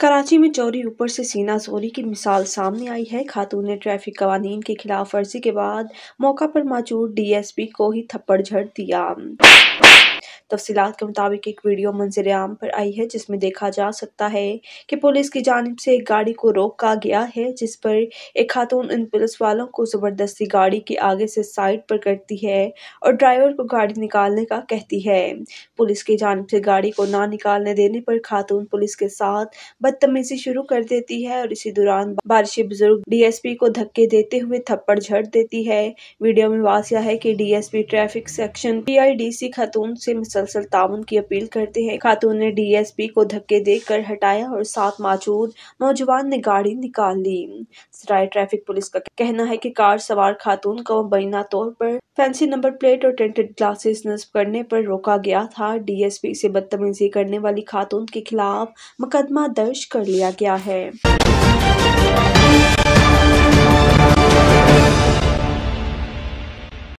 कराची में चोरी ऊपर से सीना चोरी की मिसाल सामने आई है खातून ने ट्रैफिक कवानीन की खिलाफ वर्जी के बाद मौका पर मौजूद डीएसपी को ही थप्पड़ झड़ दिया तफसीत के मुताबिक एक वीडियो मंजर आम पर आई है जिसमें देखा जा सकता है कि पुलिस की जानब से एक गाड़ी को रोका गया है जिस पर एक खातून इन पुलिस वालों को ज़बरदस्ती गाड़ी के आगे से साइड पर करती है और ड्राइवर को गाड़ी निकालने का कहती है पुलिस की जानब से गाड़ी को ना निकालने देने पर खातून पुलिस के साथ बदतमीजी शुरू कर देती है और इसी दौरान बारिश बुजुर्ग डी को धक्के देते हुए थप्पड़ झड़ देती है वीडियो में वाजिया है कि डीएसपी ट्रैफिक सेक्शन सी खातून से मुसलसल ताउन की अपील करते हैं खातून ने डीएसपी को धक्के देकर हटाया और साथ मौजूद नौजवान ने गाड़ी निकाल ली सराय ट्रैफिक पुलिस का कहना है कि कार सवार खातून को बीना तौर पर फैंसी नंबर प्लेट और टेंटेड ग्लासेस नस्ब करने पर रोका गया था डीएसपी से बदतमीजी करने वाली खातून के खिलाफ मुकदमा दर्ज कर लिया गया है